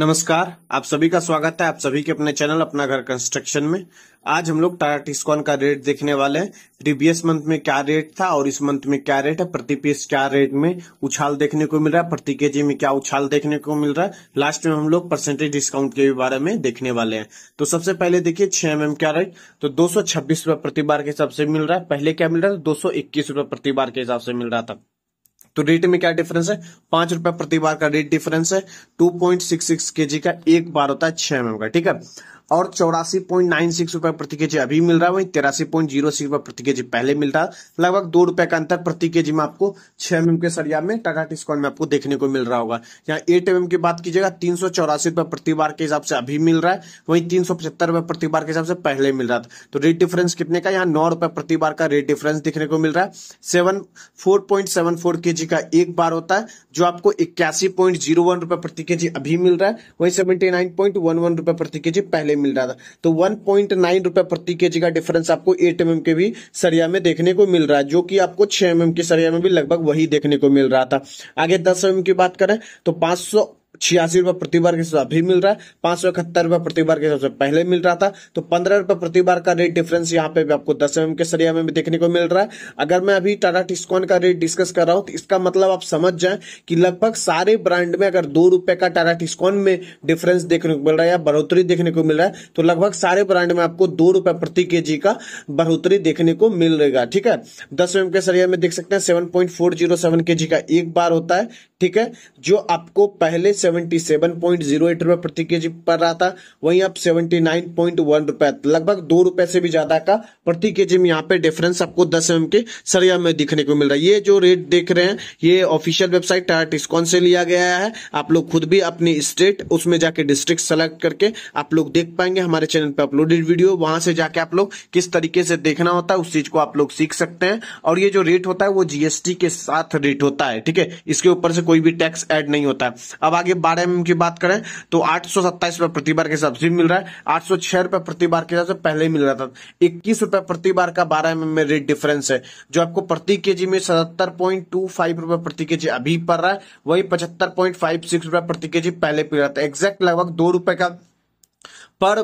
नमस्कार आप सभी का स्वागत है आप सभी के अपने चैनल अपना घर कंस्ट्रक्शन में आज हम लोग टाटा टिस्कॉन का रेट देखने वाले हैं प्रीवियस मंथ में क्या रेट था और इस मंथ में क्या रेट है प्रति पीस क्या रेट में उछाल देखने को मिल रहा है प्रति केजी में क्या उछाल देखने को मिल रहा है लास्ट में हम लोग परसेंटेज डिस्काउंट के बारे में देखने वाले हैं तो सबसे पहले देखिए छह एम क्या रेट तो दो सौ प्रति बार के हिसाब से मिल रहा है पहले क्या मिल रहा था दो सौ प्रति बार के हिसाब से मिल रहा था तो रेट में क्या डिफरेंस है पांच रुपए प्रति बार का रेट डिफरेंस है two point six six K G का एक बार होता है छह एमएम का ठीक है और चौरासी पॉइंट नाइन सिक्स रुपए प्रति के जी अभी मिल रहा है वहीं तिरासी पॉइंट जीरो सिक्स रुपए प्रति के जी पहले मिल रहा लगभग दो रुपए का अंतर प्रति के जी में आपको छह एम के सरिया में टाटा टिस्कॉन में आपको देखने को मिल रहा होगा यहाँ एट एम की बात कीजिएगा तीन सौ चौरासी रुपए प्रति बार के हिसाब से अभी मिल रहा है वही तीन सौ पचहत्तर रुपए प्रति बार के हिसाब से पहले मिल रहा था तो रेट डिफरेंस कितने का यहाँ नौ रुपए प्रति बार का रेट डिफरेंस देखने को मिल रहा है seven four point seven four K G का एक बार होता है जो आपको इक्यासी पॉइंट जीरो वन रुपए प्रति के जी अभी मिल रहा है वही seventy nine point one one रुपए प्रति के जी पहले टाइम मिल रहा था तो वन पॉइंट नाइन रुपए प्रति के जी का डिफरेंस आपको एट एम के भी सरिया में देखने को मिल रहा है जो कि आपको छह एम के सरिया में भी लगभग वही देखने को मिल रहा था आगे दस एम की बात करें तो पांच सौ छियासी रुपए प्रति बार के हिसाब से अभी मिल रहा है पांच सौ इकहत्तर रुपए प्रति बार के हिसाब से पहले मिल रहा था तो पंद्रह रुपए प्रति बार का रेट डिफरेंस यहाँ पे भी आपको दस एम के सरिया में भी देखने को मिल रहा है अगर मैं अभी टाटा टिस्कॉन का रेट डिस्कस कर रहा हूँ तो इसका मतलब आप समझ जाए कि लगभग सारे ब्रांड में अगर दो रुपए का टाटा टिस्कॉन में डिफरेंस देखने को मिल रहा है या बढ़ोतरी देखने को मिल रहा है तो लगभग सारे ब्रांड में आपको दो रुपए प्रति के जी का बढ़ोतरी देखने को मिल रहेगा ठीक है दस एम के सरिया में देख सकते हैं seven point four zero seven K G का एक बार होता है ठीक है जो आपको पहले 77.08 रुपए प्रति के जी पड़ रहा था वहीं आप 79.1 रुपए लगभग दो रुपए से भी ज्यादा का प्रति के जी में यहाँ पे डिफरेंस आपको 10 एम के सरिया में दिखने को मिल रहा है ये जो रेट देख रहे हैं ये ऑफिशियल वेबसाइट टाटा टिस्कॉन से लिया गया है आप लोग खुद भी अपनी स्टेट उसमें जाके डिस्ट्रिक्ट सेलेक्ट करके आप लोग देख पाएंगे हमारे चैनल पर अपलोडेड वीडियो वहां से जाके आप लोग किस तरीके से देखना होता है उस चीज को आप लोग सीख सकते हैं और ये जो रेट होता है वो जीएसटी के साथ रेट होता है ठीक है इसके ऊपर से कोई भी टैक्स ऐड नहीं होता है अब आगे बारह एम की बात करें तो आठ सौ प्रति बार के हिसाब से मिल रहा है आठ सौ प्रति बार के हिसाब से पहले ही मिल रहा था इक्कीस रुपए प्रति बार का बारह एम में रेट डिफरेंस है जो आपको प्रति के में सतहत्तर रुपए प्रति के अभी पड़ रहा है वही पचहत्तर पॉइंट फाइव सिक्स रुपए प्रति के जी पहले पी रहा था एग्जैक्ट लगभग दो रुपए का पर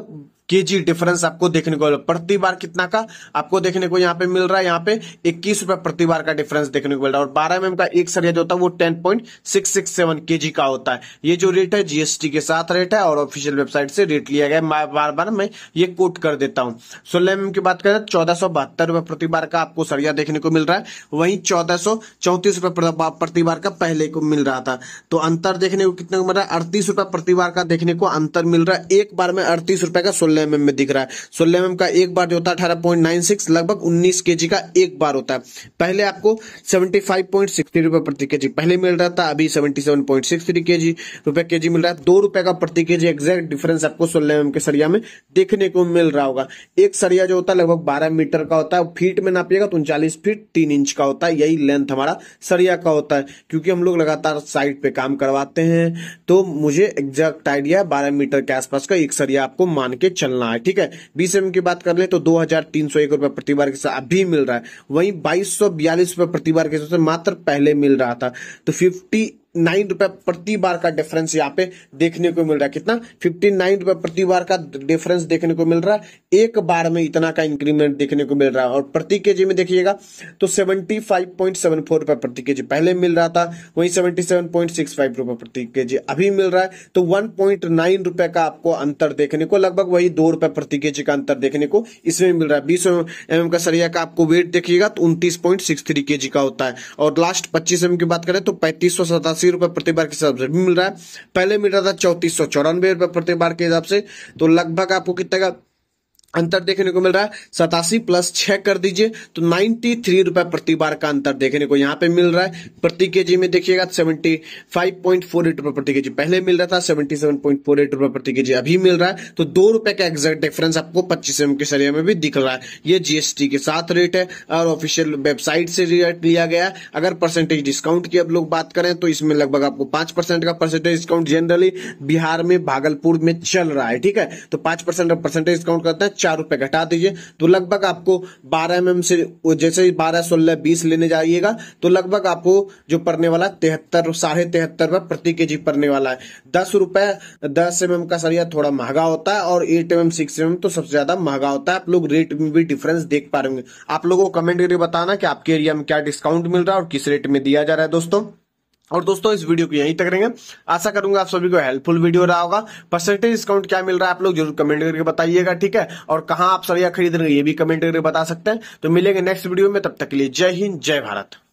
केजी डिफरेंस आपको देखने को प्रति बार कितना का आपको देखने को यहाँ पे मिल रहा है यहाँ पे इक्कीस रुपए प्रति बार का डिफरेंस देखने को मिल रहा है और बारह एम का एक सरिया जो होता है वो ten point six six seven K G का होता है ये जो रेट है जीएसटी के साथ रेट है और ऑफिशियल वेबसाइट से रेट लिया गया है बार बार मैं ये कोट कर देता हूँ सोलह एम की बात करें चौदह सौ बहत्तर रुपए प्रति बार का आपको सरिया देखने को मिल रहा है वही चौदह सौ चौतीस रुपए प्रति बार का पहले को मिल रहा था तो अंतर देखने को कितने को मिल रहा है अड़तीस रुपए प्रति बार का देखने को अंतर मिल रहा है एक बार में अड़तीस रुपए का सोलह एम में दिख रहा है सोलह एम का एक बार जो होता है अठारह पॉइंट नाइन सिक्स लगभग उन्नीस के जी का एक बार होता है पहले आपको सेवेंटी फाइव पॉइंट सिक्सटी रुपए प्रति के जी पहले मिल रहा था अभी seventy seven point six three K G रुपए के जी मिल रहा है दो रुपए का प्रति के जी एक्जैक्ट डिफरेंस आपको सोलह एम के सरिया में देखने को मिल रहा होगा एक सरिया जो होता है लगभग बारह मीटर का होता है फीट में नापिएगा तो उनचालीस फीट तीन इंच का होता है यही लेंथ हमारा सरिया का होता है क्योंकि हम लोग लगातार साइट पे काम करवाते हैं तो मुझे एग्जैक्ट आइडिया बारह मीटर के आसपास का एक सरिया आपको मान के चलना है ठीक है बीस एम की बात कर ले तो दो हजार तीन सौ एक रुपए प्रति बार के साथ अभी मिल रहा है वहीं बाईस सौ बयालीस रुपए प्रति बार के साथ मात्र पहले मिल रहा था तो फिफ्टी नाइन रुपए प्रति बार का डिफरेंस यहाँ पे देखने को मिल रहा है कितना फिफ्टी नाइन रुपए प्रति बार का डिफरेंस देखने को मिल रहा है एक बार में इतना का इंक्रीमेंट देखने को मिल रहा है और प्रति केजी में देखिएगा तो seventy five point seven four रुपए प्रति केजी पहले मिल रहा था वही seventy seven point six five रुपए प्रति केजी अभी मिल रहा है तो वन पॉइंट नाइन रुपए का आपको अंतर देखने को लगभग वही दो रुपए प्रति केजी का अंतर देखने को इसमें मिल रहा है बीस एमएम का सरिया का आपको वेट देखिएगा तो उन्तीस पॉइंट सिक्स थ्री केजी का होता है और लास्ट पच्चीस एमएम की बात करें तो पैंतीस सौ सतासी अस्सी रुपये प्रति बार के हिसाब से भी मिल रहा है पहले मिल रहा था चौंतीस सौ चौरानवे रुपये प्रति बार के हिसाब से तो लगभग आपको कितने का अंतर देखने को मिल रहा है सतासी प्लस छह कर दीजिए तो नाइन्टी थ्री रुपए प्रति बार का अंतर देखने को यहाँ पे मिल रहा है प्रति केजी में देखिएगा seventy five point four eight रुपए प्रति केजी पहले मिल रहा था seventy seven point four eight रुपए प्रति केजी अभी मिल रहा है तो दो रुपए का एग्जैक्ट डिफरेंस आपको पच्चीस एम के सरिया में भी दिख रहा है ये जीएसटी के साथ रेट है और ऑफिशियल वेबसाइट से रेट लिया गया अगर परसेंटेज डिस्काउंट की अब लोग बात करें तो इसमें लगभग आपको पांच परसेंट का परसेंटेज डिस्काउंट जनरली बिहार में भागलपुर में चल रहा है ठीक है तो पांच परसेंट परसेंटेज डिस्काउंट करता है चार रुपए घटा दीजिए तो लगभग आपको बारह एम से जैसे बारह सोलह बीस लेने जाइएगा तो लगभग आपको जो पड़ने वाला तिहत्तर साढ़े तिहत्तर रुपए प्रति के जी पड़ने वाला है दस रुपए दस एम का सरिया थोड़ा महंगा होता है और एट एम सिक्स एम तो सबसे ज्यादा महंगा होता है आप लोग रेट में भी डिफरेंस देख पा रहे आप लोगों को कमेंट करके बताना की आपके एरिया में क्या डिस्काउंट मिल रहा है और किस रेट में दिया जा रहा है दोस्तों और दोस्तों इस वीडियो को यहीं तक करेंगे आशा करूंगा आप सभी को हेल्पफुल वीडियो रहा होगा परसेंटेज डिस्काउंट क्या मिल रहा है आप लोग जरूर कमेंट करके बताइएगा ठीक है और कहां आप सरिया खरीद रहे ये भी कमेंट करके बता सकते हैं तो मिलेंगे नेक्स्ट वीडियो में तब तक के लिए जय हिंद जय भारत